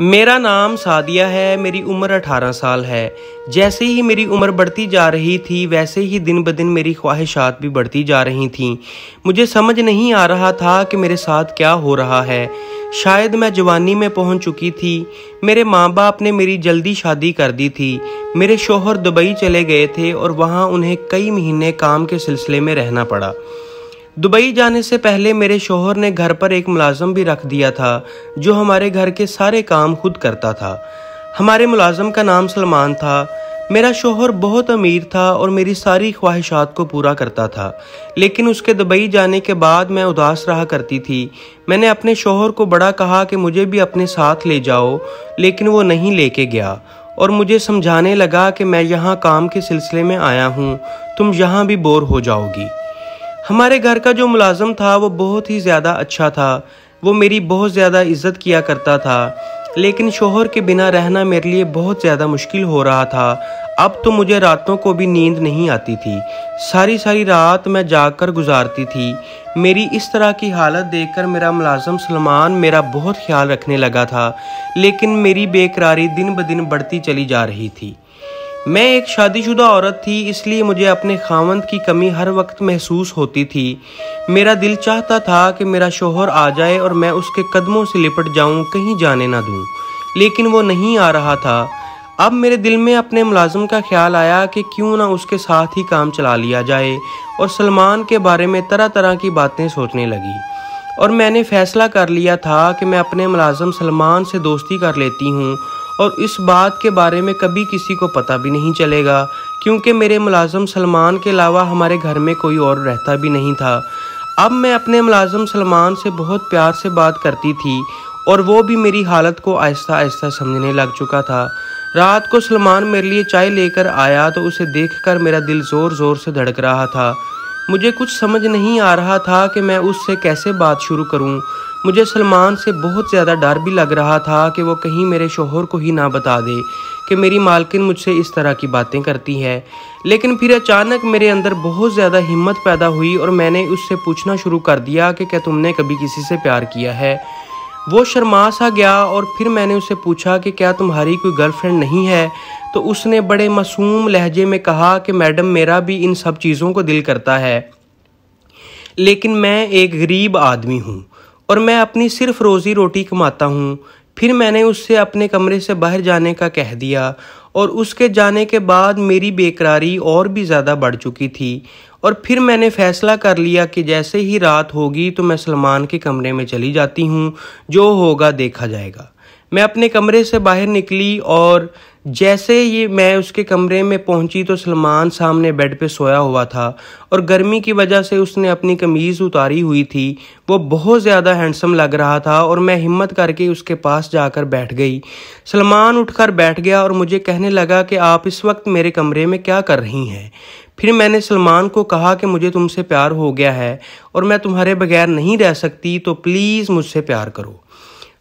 मेरा नाम सादिया है मेरी उम्र 18 साल है जैसे ही मेरी उम्र बढ़ती जा रही थी वैसे ही दिन ब दिन मेरी ख्वाहिशात भी बढ़ती जा रही थीं मुझे समझ नहीं आ रहा था कि मेरे साथ क्या हो रहा है शायद मैं जवानी में पहुंच चुकी थी मेरे माँ बाप ने मेरी जल्दी शादी कर दी थी मेरे शोहर दुबई चले गए थे और वहाँ उन्हें कई महीने काम के सिलसिले में रहना पड़ा दुबई जाने से पहले मेरे शोहर ने घर पर एक मुलाजम भी रख दिया था जो हमारे घर के सारे काम खुद करता था हमारे मुलाजम का नाम सलमान था मेरा शोहर बहुत अमीर था और मेरी सारी ख्वाहिशात को पूरा करता था लेकिन उसके दुबई जाने के बाद मैं उदास रहा करती थी मैंने अपने शोहर को बड़ा कहा कि मुझे भी अपने साथ ले जाओ लेकिन वो नहीं लेके गया और मुझे समझाने लगा कि मैं यहाँ काम के सिलसिले में आया हूँ तुम यहाँ भी बोर हो जाओगी हमारे घर का जो मुलाजम था वो बहुत ही ज़्यादा अच्छा था वो मेरी बहुत ज़्यादा इज्जत किया करता था लेकिन शोहर के बिना रहना मेरे लिए बहुत ज़्यादा मुश्किल हो रहा था अब तो मुझे रातों को भी नींद नहीं आती थी सारी सारी रात मैं जाकर गुजारती थी मेरी इस तरह की हालत देखकर मेरा मुलाजम सलमान मेरा बहुत ख्याल रखने लगा था लेकिन मेरी बेकरारी दिन ब दिन बढ़ती चली जा रही थी मैं एक शादीशुदा औरत थी इसलिए मुझे अपने खावंद की कमी हर वक्त महसूस होती थी मेरा दिल चाहता था कि मेरा शोहर आ जाए और मैं उसके कदमों से लिपट जाऊं कहीं जाने ना दूं लेकिन वो नहीं आ रहा था अब मेरे दिल में अपने मुलाजम का ख्याल आया कि क्यों ना उसके साथ ही काम चला लिया जाए और सलमान के बारे में तरह तरह की बातें सोचने लगी और मैंने फैसला कर लिया था कि मैं अपने मुलाजम सलमान से दोस्ती कर लेती हूँ और इस बात के बारे में कभी किसी को पता भी नहीं चलेगा क्योंकि मेरे मुलाजम सलमान के अलावा हमारे घर में कोई और रहता भी नहीं था अब मैं अपने मुलाजम सलमान से बहुत प्यार से बात करती थी और वो भी मेरी हालत को आहिस्ता आहिस्ता समझने लग चुका था रात को सलमान मेरे लिए चाय लेकर आया तो उसे देखकर मेरा दिल ज़ोर ज़ोर से धड़क रहा था मुझे कुछ समझ नहीं आ रहा था कि मैं उससे कैसे बात शुरू करूं। मुझे सलमान से बहुत ज़्यादा डर भी लग रहा था कि वो कहीं मेरे शोहर को ही ना बता दे कि मेरी मालकिन मुझसे इस तरह की बातें करती है लेकिन फिर अचानक मेरे अंदर बहुत ज़्यादा हिम्मत पैदा हुई और मैंने उससे पूछना शुरू कर दिया कि क्या तुमने कभी किसी से प्यार किया है वो शर्मा सा गया और फिर मैंने उसे पूछा कि क्या तुम्हारी कोई गर्लफ्रेंड नहीं है तो उसने बड़े मासूम लहजे में कहा कि मैडम मेरा भी इन सब चीज़ों को दिल करता है लेकिन मैं एक गरीब आदमी हूँ और मैं अपनी सिर्फ रोज़ी रोटी कमाता हूँ फिर मैंने उससे अपने कमरे से बाहर जाने का कह दिया और उसके जाने के बाद मेरी बेकरारी और भी ज़्यादा बढ़ चुकी थी और फिर मैंने फ़ैसला कर लिया कि जैसे ही रात होगी तो मैं सलमान के कमरे में चली जाती हूँ जो होगा देखा जाएगा मैं अपने कमरे से बाहर निकली और जैसे ये मैं उसके कमरे में पहुंची तो सलमान सामने बेड पे सोया हुआ था और गर्मी की वजह से उसने अपनी कमीज़ उतारी हुई थी वो बहुत ज़्यादा हैंडसम लग रहा था और मैं हिम्मत करके उसके पास जाकर बैठ गई सलमान उठकर बैठ गया और मुझे कहने लगा कि आप इस वक्त मेरे कमरे में क्या कर रही हैं फिर मैंने सलमान को कहा कि मुझे तुमसे प्यार हो गया है और मैं तुम्हारे बगैर नहीं रह सकती तो प्लीज़ मुझसे प्यार करो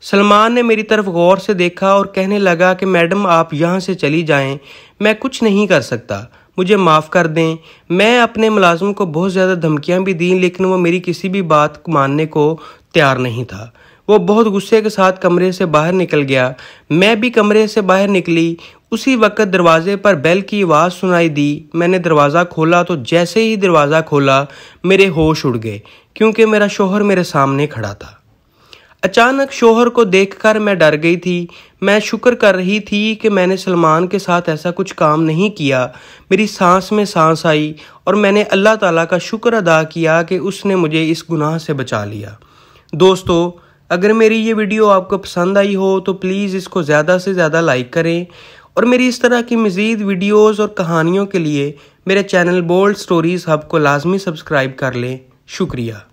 सलमान ने मेरी तरफ गौर से देखा और कहने लगा कि मैडम आप यहाँ से चली जाएं मैं कुछ नहीं कर सकता मुझे माफ़ कर दें मैं अपने मुलाजम को बहुत ज़्यादा धमकियाँ भी दी लेकिन वो मेरी किसी भी बात मानने को तैयार नहीं था वो बहुत गुस्से के साथ कमरे से बाहर निकल गया मैं भी कमरे से बाहर निकली उसी वक्त दरवाजे पर बेल की आवाज़ सुनाई दी मैंने दरवाज़ा खोला तो जैसे ही दरवाज़ा खोला मेरे होश उड़ गए क्योंकि मेरा शोहर मेरे सामने खड़ा था अचानक शोहर को देखकर मैं डर गई थी मैं शुक्र कर रही थी कि मैंने सलमान के साथ ऐसा कुछ काम नहीं किया मेरी सांस में सांस आई और मैंने अल्लाह ताला का शुक्र अदा किया कि उसने मुझे इस गुनाह से बचा लिया दोस्तों अगर मेरी ये वीडियो आपको पसंद आई हो तो प्लीज़ इसको ज़्यादा से ज़्यादा लाइक करें और मेरी इस तरह की मज़ीद वीडियोज़ और कहानियों के लिए मेरे चैनल बोल्ड स्टोरीज़ हब को लाजमी सब्सक्राइब कर लें शुक्रिया